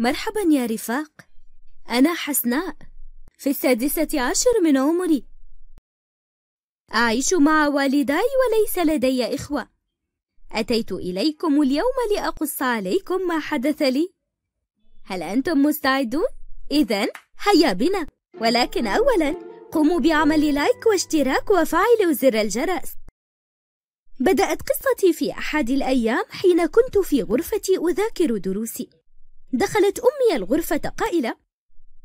مرحبا يا رفاق أنا حسناء في السادسة عشر من عمري أعيش مع والداي وليس لدي إخوة أتيت إليكم اليوم لأقص عليكم ما حدث لي هل أنتم مستعدون؟ إذا هيا بنا ولكن أولا قوموا بعمل لايك واشتراك وفعلوا زر الجرس بدأت قصتي في أحد الأيام حين كنت في غرفتي أذاكر دروسي دخلت أمي الغرفة قائلة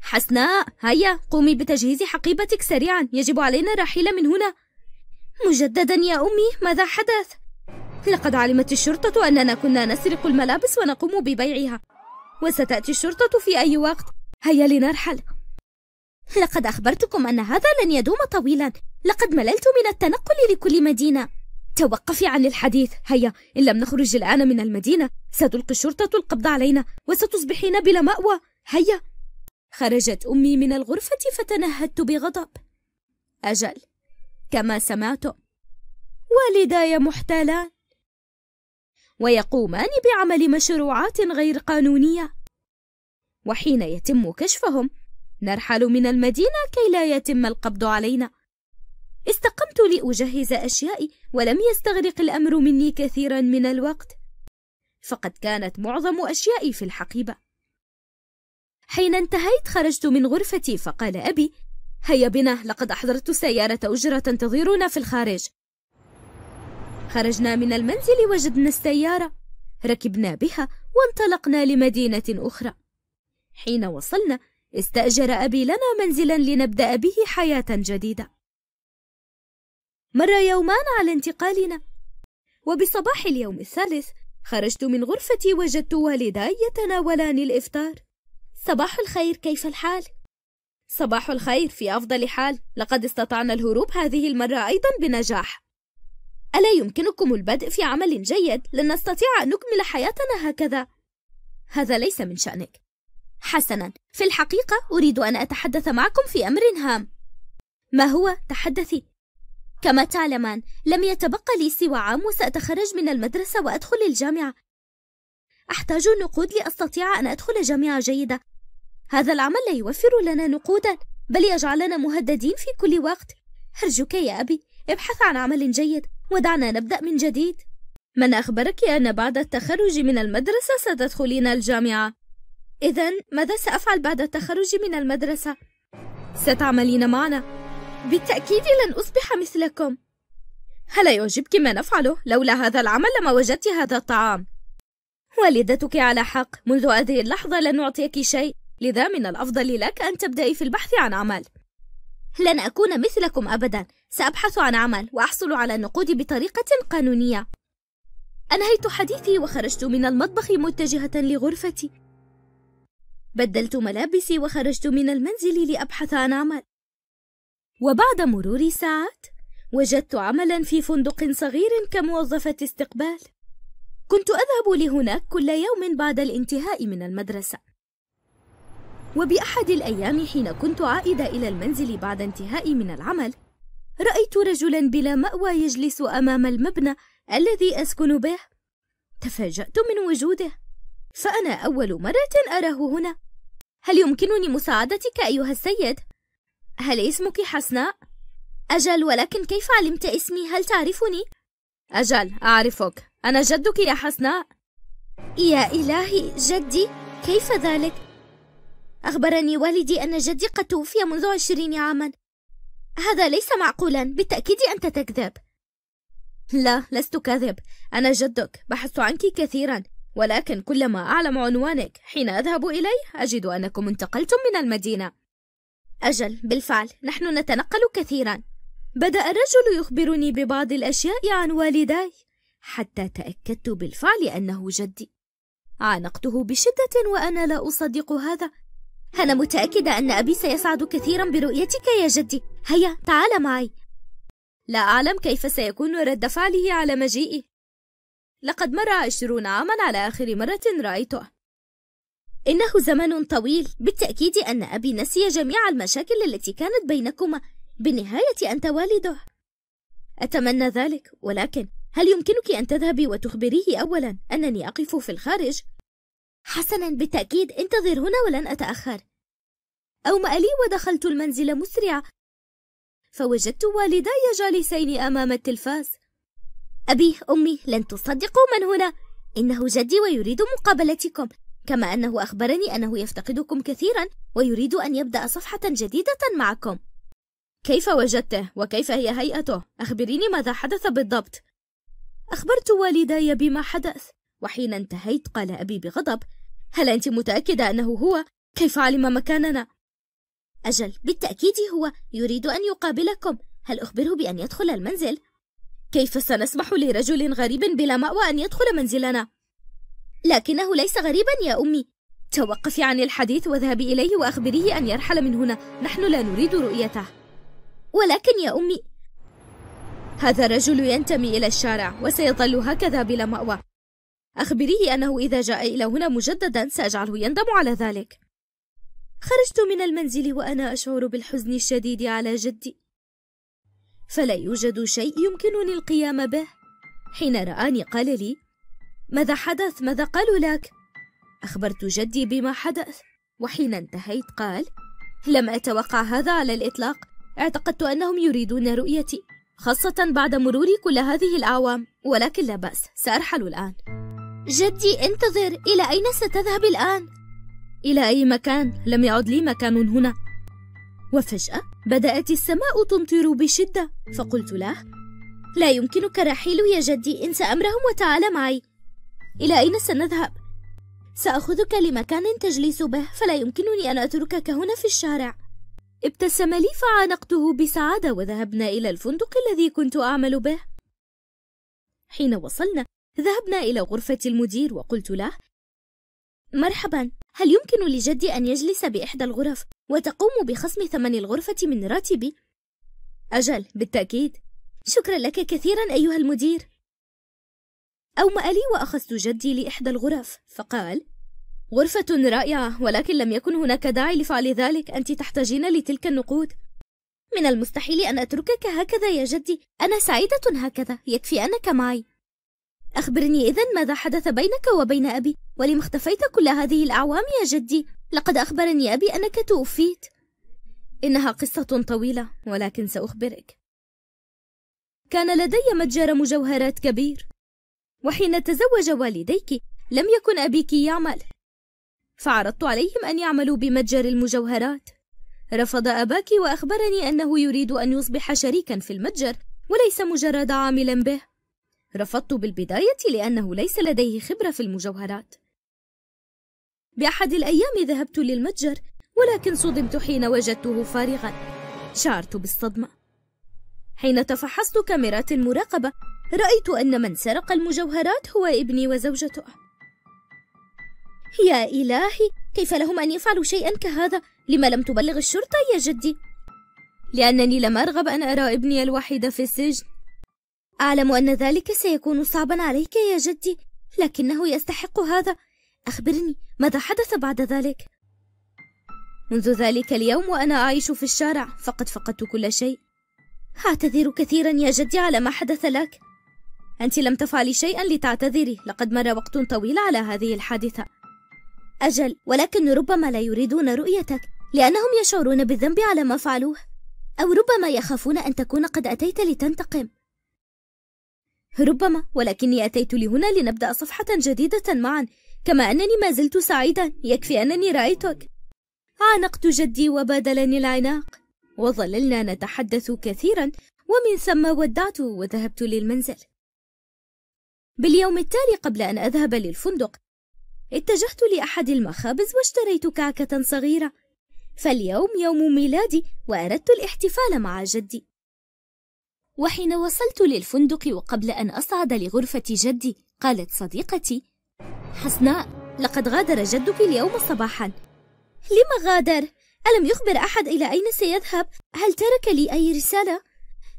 حسناء هيا قومي بتجهيز حقيبتك سريعا يجب علينا الرحيل من هنا مجددا يا أمي ماذا حدث؟ لقد علمت الشرطة أننا كنا نسرق الملابس ونقوم ببيعها وستأتي الشرطة في أي وقت هيا لنرحل لقد أخبرتكم أن هذا لن يدوم طويلا لقد مللت من التنقل لكل مدينة توقفي عن الحديث هيا إن لم نخرج الآن من المدينة ستلقي الشرطة القبض علينا وستصبحين بلا مأوى هيا خرجت أمي من الغرفة فتنهدت بغضب أجل كما سمعتم والداي محتالان ويقومان بعمل مشروعات غير قانونية وحين يتم كشفهم نرحل من المدينة كي لا يتم القبض علينا استقمت لأجهز أشيائي ولم يستغرق الأمر مني كثيرا من الوقت فقد كانت معظم أشيائي في الحقيبة حين انتهيت خرجت من غرفتي فقال أبي هيا بنا لقد أحضرت سيارة أجرة تنتظرنا في الخارج خرجنا من المنزل وجدنا السيارة ركبنا بها وانطلقنا لمدينة أخرى حين وصلنا استأجر أبي لنا منزلا لنبدأ به حياة جديدة مر يومان على انتقالنا وبصباح اليوم الثالث خرجت من غرفتي وجدت والداي يتناولان الإفطار صباح الخير كيف الحال؟ صباح الخير في أفضل حال لقد استطعنا الهروب هذه المرة أيضا بنجاح ألا يمكنكم البدء في عمل جيد؟ لن نستطيع أن نكمل حياتنا هكذا هذا ليس من شأنك حسنا في الحقيقة أريد أن أتحدث معكم في أمر هام ما هو؟ تحدثي كما تعلمان لم يتبقى لي سوى عام وسأتخرج من المدرسة وأدخل الجامعة أحتاج النقود لأستطيع أن أدخل جامعة جيدة هذا العمل لا يوفر لنا نقودا بل يجعلنا مهددين في كل وقت أرجوك يا أبي ابحث عن عمل جيد ودعنا نبدأ من جديد من أخبرك أن بعد التخرج من المدرسة ستدخلين الجامعة؟ إذا ماذا سأفعل بعد التخرج من المدرسة؟ ستعملين معنا بالتأكيد لن أصبح مثلكم هلا يعجبك ما نفعله لولا هذا العمل لما وجدت هذا الطعام والدتك على حق منذ هذه اللحظة لن أعطيك شيء لذا من الأفضل لك أن تبدأي في البحث عن عمل لن أكون مثلكم أبدا سأبحث عن عمل وأحصل على النقود بطريقة قانونية أنهيت حديثي وخرجت من المطبخ متجهة لغرفتي بدلت ملابسي وخرجت من المنزل لأبحث عن عمل وبعد مرور ساعات وجدت عملا في فندق صغير كموظفة استقبال كنت أذهب لهناك كل يوم بعد الانتهاء من المدرسة وبأحد الأيام حين كنت عائدة إلى المنزل بعد انتهائي من العمل رأيت رجلا بلا مأوى يجلس أمام المبنى الذي أسكن به تفاجأت من وجوده فأنا أول مرة أراه هنا هل يمكنني مساعدتك أيها السيد؟ هل اسمك حسناء؟ أجل ولكن كيف علمت اسمي؟ هل تعرفني؟ أجل أعرفك أنا جدك يا حسناء يا إلهي جدي كيف ذلك؟ أخبرني والدي أن جدي قد توفي منذ عشرين عاما هذا ليس معقولا بالتأكيد أنت تكذب لا لست كاذب أنا جدك بحثت عنك كثيرا ولكن كلما أعلم عنوانك حين أذهب إليه أجد أنكم انتقلتم من المدينة أجل بالفعل نحن نتنقل كثيرا بدأ الرجل يخبرني ببعض الأشياء عن والداي حتى تأكدت بالفعل أنه جدي عانقته بشدة وأنا لا أصدق هذا أنا متأكدة أن أبي سيسعد كثيرا برؤيتك يا جدي هيا تعال معي لا أعلم كيف سيكون رد فعله على مجيئي لقد مر عشرون عاما على آخر مرة رأيته إنه زمن طويل بالتأكيد أن أبي نسي جميع المشاكل التي كانت بينكما بنهاية أنت والده أتمنى ذلك ولكن هل يمكنك أن تذهبي وتخبريه أولا أنني أقف في الخارج؟ حسنا بالتأكيد انتظر هنا ولن أتأخر أومأ لي ودخلت المنزل مسرعة فوجدت والداي جالسين أمام التلفاز أبي أمي لن تصدقوا من هنا إنه جدي ويريد مقابلتكم كما أنه أخبرني أنه يفتقدكم كثيرا ويريد أن يبدأ صفحة جديدة معكم كيف وجدته وكيف هي هيئته أخبريني ماذا حدث بالضبط أخبرت والداي بما حدث وحين انتهيت قال أبي بغضب هل أنت متأكدة أنه هو؟ كيف علم مكاننا؟ أجل بالتأكيد هو يريد أن يقابلكم هل أخبره بأن يدخل المنزل؟ كيف سنسمح لرجل غريب بلا مأوى أن يدخل منزلنا؟ لكنه ليس غريبا يا أمي توقفي عن الحديث وذهبي إليه وأخبريه أن يرحل من هنا نحن لا نريد رؤيته ولكن يا أمي هذا الرجل ينتمي إلى الشارع وسيظل هكذا بلا مأوى أخبريه أنه إذا جاء إلى هنا مجددا سأجعله يندم على ذلك خرجت من المنزل وأنا أشعر بالحزن الشديد على جدي فلا يوجد شيء يمكنني القيام به حين رآني قال لي ماذا حدث ماذا قالوا لك اخبرت جدي بما حدث وحين انتهيت قال لم اتوقع هذا على الاطلاق اعتقدت انهم يريدون رؤيتي خاصه بعد مرور كل هذه الاعوام ولكن لا باس سارحل الان جدي انتظر الى اين ستذهب الان الى اي مكان لم يعد لي مكان هنا وفجاه بدات السماء تمطر بشده فقلت له لا يمكنك الرحيل يا جدي انس امرهم وتعال معي إلى أين سنذهب؟ سأخذك لمكان تجلس به فلا يمكنني أن أتركك هنا في الشارع ابتسم لي فعانقته بسعادة وذهبنا إلى الفندق الذي كنت أعمل به حين وصلنا ذهبنا إلى غرفة المدير وقلت له مرحبا هل يمكن لجدي أن يجلس بإحدى الغرف وتقوم بخصم ثمن الغرفة من راتبي؟ أجل بالتأكيد شكرا لك كثيرا أيها المدير أومأ لي وأخذت جدي لإحدى الغرف فقال غرفة رائعة ولكن لم يكن هناك داعي لفعل ذلك أنت تحتاجين لتلك النقود من المستحيل أن أتركك هكذا يا جدي أنا سعيدة هكذا يكفي أنك معي أخبرني إذا ماذا حدث بينك وبين أبي ولم اختفيت كل هذه الأعوام يا جدي لقد أخبرني أبي أنك توفيت إنها قصة طويلة ولكن سأخبرك كان لدي متجر مجوهرات كبير وحين تزوج والديك لم يكن أبيك يعمل فعرضت عليهم أن يعملوا بمتجر المجوهرات رفض أباك وأخبرني أنه يريد أن يصبح شريكا في المتجر وليس مجرد عاملا به رفضت بالبداية لأنه ليس لديه خبرة في المجوهرات بأحد الأيام ذهبت للمتجر ولكن صدمت حين وجدته فارغا شعرت بالصدمة حين تفحصت كاميرات المراقبة رأيت أن من سرق المجوهرات هو ابني وزوجته يا إلهي كيف لهم أن يفعلوا شيئا كهذا لما لم تبلغ الشرطة يا جدي لأنني لم أرغب أن أرى ابني الوحيد في السجن أعلم أن ذلك سيكون صعبا عليك يا جدي لكنه يستحق هذا أخبرني ماذا حدث بعد ذلك؟ منذ ذلك اليوم وأنا أعيش في الشارع فقد فقدت كل شيء أعتذر كثيرا يا جدي على ما حدث لك أنت لم تفعلي شيئا لتعتذري لقد مر وقت طويل على هذه الحادثة أجل ولكن ربما لا يريدون رؤيتك لأنهم يشعرون بالذنب على ما فعلوه أو ربما يخافون أن تكون قد أتيت لتنتقم ربما ولكني أتيت لهنا لنبدأ صفحة جديدة معا كما أنني ما زلت سعيدا يكفي أنني رأيتك عانقت جدي وبادلني العناق وظللنا نتحدث كثيرا ومن ثم ودعته وذهبت للمنزل باليوم التالي قبل أن أذهب للفندق اتجهت لأحد المخابز واشتريت كعكة صغيرة فاليوم يوم ميلادي وأردت الاحتفال مع جدي وحين وصلت للفندق وقبل أن أصعد لغرفة جدي قالت صديقتي حسناء لقد غادر جدك اليوم صباحا لم غادر؟ ألم يخبر أحد إلى أين سيذهب؟ هل ترك لي أي رسالة؟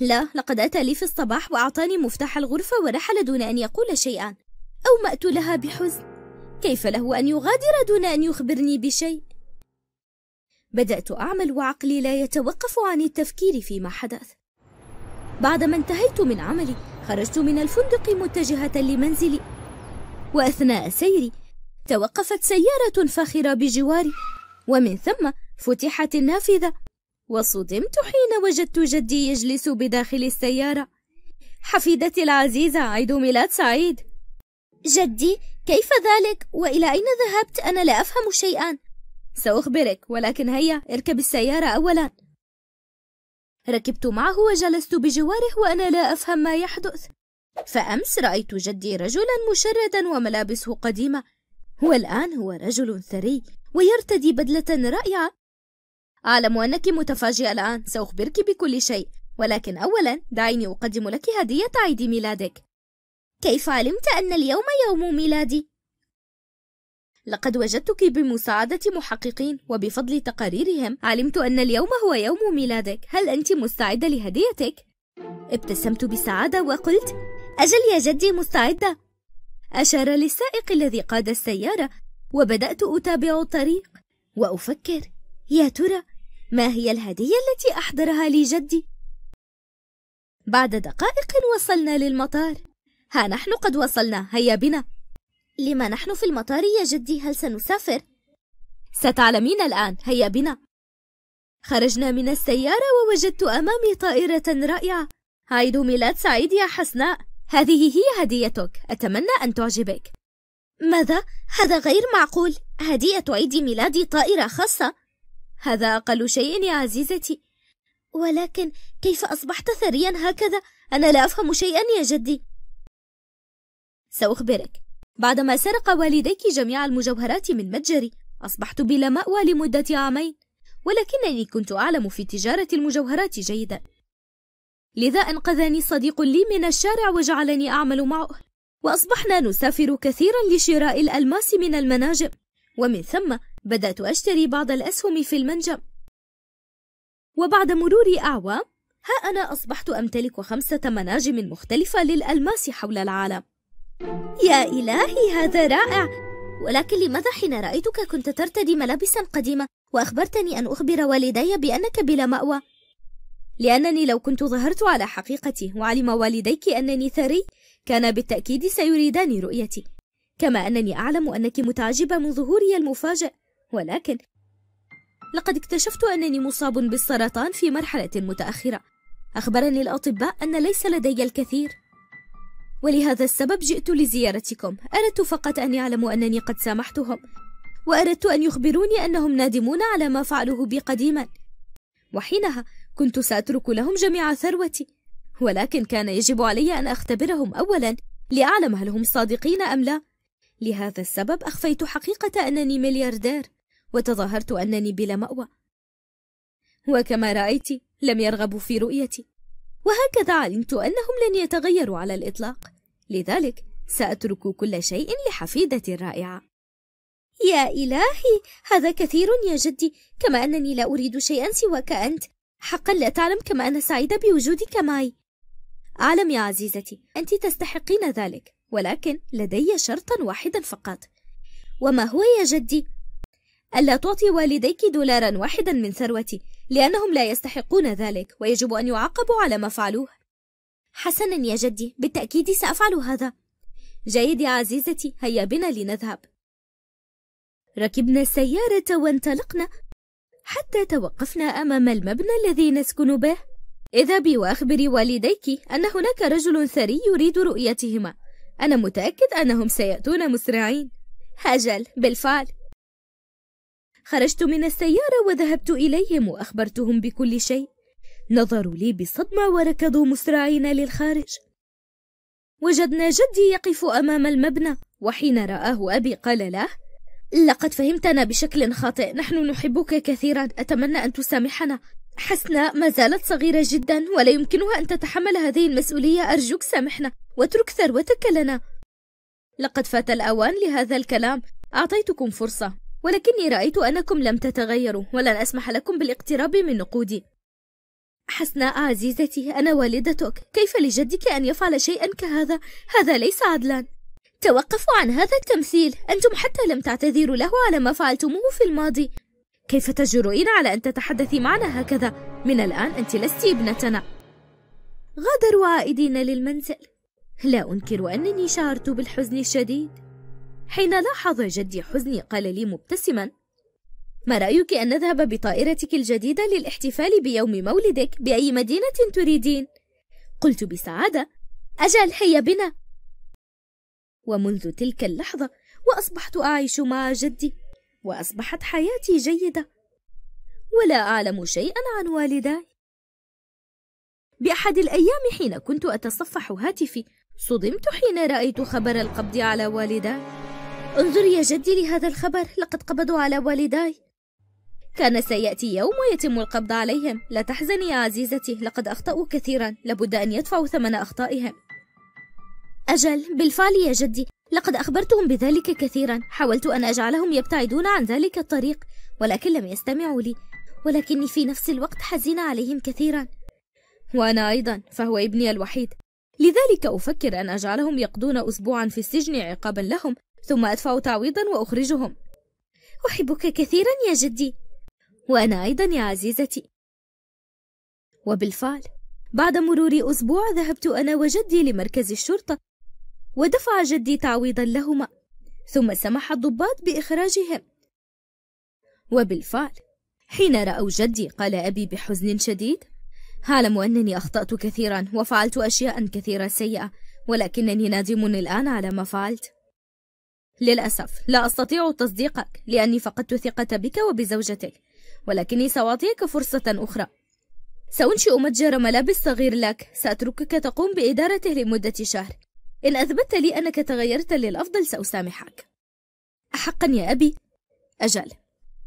لا لقد أتى لي في الصباح وأعطاني مفتاح الغرفة ورحل دون أن يقول شيئا أومأت لها بحزن كيف له أن يغادر دون أن يخبرني بشيء؟ بدأت أعمل وعقلي لا يتوقف عن التفكير فيما حدث بعدما انتهيت من عملي خرجت من الفندق متجهة لمنزلي وأثناء سيري توقفت سيارة فاخرة بجواري ومن ثم فتحت النافذة وصدمت حين وجدت جدي يجلس بداخل السيارة حفيدتي العزيزة عيد ميلاد سعيد جدي كيف ذلك وإلى أين ذهبت أنا لا أفهم شيئا سأخبرك ولكن هيا اركب السيارة أولا ركبت معه وجلست بجواره وأنا لا أفهم ما يحدث فأمس رأيت جدي رجلا مشردا وملابسه قديمة والآن هو رجل ثري ويرتدي بدلة رائعة أعلم أنك متفاجئة الآن سأخبرك بكل شيء ولكن أولا دعيني أقدم لك هدية عيد ميلادك كيف علمت أن اليوم يوم ميلادي؟ لقد وجدتك بمساعدة محققين وبفضل تقاريرهم علمت أن اليوم هو يوم ميلادك هل أنت مستعدة لهديتك؟ ابتسمت بسعادة وقلت أجل يا جدي مستعدة أشار للسائق الذي قاد السيارة وبدأت أتابع الطريق وأفكر يا ترى ما هي الهدية التي أحضرها لي جدي؟ بعد دقائق وصلنا للمطار ها نحن قد وصلنا هيا بنا لما نحن في المطار يا جدي هل سنسافر؟ ستعلمين الآن هيا بنا خرجنا من السيارة ووجدت أمامي طائرة رائعة عيد ميلاد سعيد يا حسناء هذه هي هديتك أتمنى أن تعجبك ماذا؟ هذا غير معقول هدية عيد ميلادي طائرة خاصة هذا أقل شيء يا عزيزتي ولكن كيف أصبحت ثريا هكذا؟ أنا لا أفهم شيئا يا جدي سأخبرك بعدما سرق والديك جميع المجوهرات من متجري أصبحت بلا مأوى لمدة عامين ولكنني كنت أعلم في تجارة المجوهرات جيدا لذا أنقذني صديق لي من الشارع وجعلني أعمل معه وأصبحنا نسافر كثيرا لشراء الألماس من المناجم ومن ثم بدأت أشتري بعض الأسهم في المنجم وبعد مرور أعوام ها أنا أصبحت أمتلك خمسة مناجم مختلفة للألماس حول العالم يا إلهي هذا رائع ولكن لماذا حين رأيتك كنت ترتدي ملابسا قديمة وأخبرتني أن أخبر والدي بأنك بلا مأوى؟ لأنني لو كنت ظهرت على حقيقتي وعلم والديك أنني ثري كان بالتأكيد سيريدان رؤيتي كما أنني أعلم أنك متعجبة من ظهوري المفاجئ ولكن لقد اكتشفت أنني مصاب بالسرطان في مرحلة متأخرة أخبرني الأطباء أن ليس لدي الكثير ولهذا السبب جئت لزيارتكم أردت فقط أن يعلموا أنني قد سامحتهم وأردت أن يخبروني أنهم نادمون على ما فعلوه بي قديما وحينها كنت سأترك لهم جميع ثروتي ولكن كان يجب علي أن أختبرهم أولا لأعلم هل هم صادقين أم لا لهذا السبب أخفيت حقيقة أنني ملياردير وتظاهرت أنني بلا مأوى وكما رأيت لم يرغبوا في رؤيتي وهكذا علمت أنهم لن يتغيروا على الإطلاق لذلك سأترك كل شيء لحفيدتي الرائعة يا إلهي هذا كثير يا جدي كما أنني لا أريد شيئا سواك أنت حقا لا تعلم كما أنا سعيدة بوجودك معي أعلم يا عزيزتي أنت تستحقين ذلك ولكن لدي شرطا واحدا فقط وما هو يا جدي ألا تعطي والديك دولارا واحدا من ثروتي لأنهم لا يستحقون ذلك ويجب أن يعاقبوا على ما فعلوه حسنا يا جدي بالتأكيد سأفعل هذا جيد يا عزيزتي هيا بنا لنذهب ركبنا السيارة وانطلقنا حتى توقفنا أمام المبنى الذي نسكن به اذهبي وأخبري والديك أن هناك رجل ثري يريد رؤيتهما أنا متأكد أنهم سيأتون مسرعين أجل بالفعل خرجت من السيارة وذهبت إليهم وأخبرتهم بكل شيء نظروا لي بصدمة وركضوا مسرعين للخارج وجدنا جدي يقف أمام المبنى وحين رآه أبي قال له لقد فهمتنا بشكل خاطئ نحن نحبك كثيرا أتمنى أن تسامحنا حسناء ما زالت صغيرة جدا ولا يمكنها أن تتحمل هذه المسؤولية أرجوك سامحنا واترك ثروتك لنا لقد فات الأوان لهذا الكلام أعطيتكم فرصة ولكني رأيت أنكم لم تتغيروا ولن أسمح لكم بالاقتراب من نقودي حسناء عزيزتي أنا والدتك كيف لجدك أن يفعل شيئا كهذا؟ هذا ليس عدلا توقفوا عن هذا التمثيل أنتم حتى لم تعتذروا له على ما فعلتموه في الماضي كيف تجرؤين على أن تتحدثي معنا هكذا؟ من الآن أنت لست ابنتنا غادروا عائدين للمنزل لا أنكر أنني شعرت بالحزن الشديد حين لاحظ جدي حزني قال لي مبتسما ما رأيك أن نذهب بطائرتك الجديدة للاحتفال بيوم مولدك بأي مدينة تريدين؟ قلت بسعادة أجل هيا بنا ومنذ تلك اللحظة وأصبحت أعيش مع جدي وأصبحت حياتي جيدة ولا أعلم شيئا عن والداي بأحد الأيام حين كنت أتصفح هاتفي صدمت حين رأيت خبر القبض على والداي انظر يا جدي لهذا الخبر لقد قبضوا على والداي كان سيأتي يوم ويتم القبض عليهم لا تحزني يا عزيزتي لقد أخطأوا كثيرا لابد أن يدفعوا ثمن أخطائهم أجل بالفعل يا جدي لقد أخبرتهم بذلك كثيرا حاولت أن أجعلهم يبتعدون عن ذلك الطريق ولكن لم يستمعوا لي ولكني في نفس الوقت حزينة عليهم كثيرا وأنا أيضا فهو ابني الوحيد لذلك أفكر أن أجعلهم يقضون أسبوعا في السجن عقابا لهم ثم أدفع تعويضا وأخرجهم أحبك كثيرا يا جدي وأنا أيضا يا عزيزتي وبالفعل بعد مرور أسبوع ذهبت أنا وجدي لمركز الشرطة ودفع جدي تعويضا لهما ثم سمح الضباط بإخراجهم وبالفعل حين رأوا جدي قال أبي بحزن شديد أعلم أنني أخطأت كثيرا وفعلت أشياء كثيرة سيئة ولكنني نادم الآن على ما فعلت للأسف لا أستطيع تصديقك لأني فقدت ثقة بك وبزوجتك ولكني سأعطيك فرصة أخرى سأنشئ متجر ملابس صغير لك سأتركك تقوم بإدارته لمدة شهر إن أثبتت لي أنك تغيرت للأفضل سأسامحك أحقا يا أبي أجل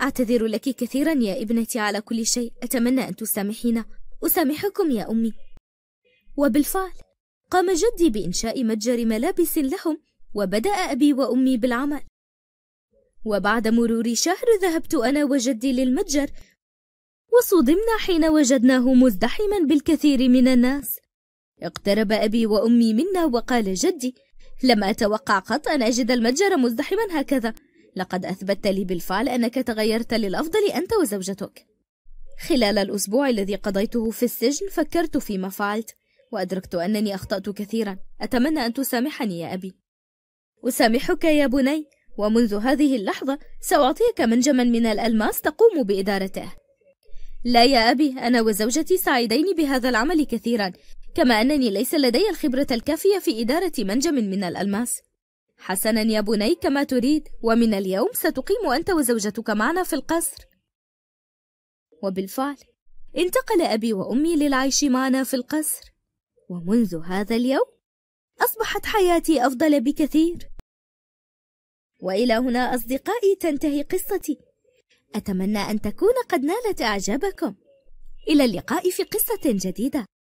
أعتذر لك كثيرا يا ابنتي على كل شيء أتمنى أن تسامحينا أسامحكم يا أمي وبالفعل قام جدي بإنشاء متجر ملابس لهم وبدأ أبي وأمي بالعمل وبعد مرور شهر ذهبت أنا وجدي للمتجر وصدمنا حين وجدناه مزدحما بالكثير من الناس اقترب أبي وأمي منا وقال جدي لم أتوقع قط أن أجد المتجر مزدحما هكذا لقد أثبتت لي بالفعل أنك تغيرت للأفضل أنت وزوجتك خلال الأسبوع الذي قضيته في السجن فكرت فيما فعلت وأدركت أنني أخطأت كثيرا أتمنى أن تسامحني يا أبي أسامحك يا بني ومنذ هذه اللحظة سأعطيك منجما من الألماس تقوم بإدارته لا يا أبي أنا وزوجتي سعيدين بهذا العمل كثيرا كما أنني ليس لدي الخبرة الكافية في إدارة منجم من الألماس حسنا يا بني كما تريد ومن اليوم ستقيم أنت وزوجتك معنا في القصر وبالفعل انتقل أبي وأمي للعيش معنا في القصر ومنذ هذا اليوم أصبحت حياتي أفضل بكثير والى هنا اصدقائي تنتهي قصتي اتمنى ان تكون قد نالت اعجابكم الى اللقاء في قصه جديده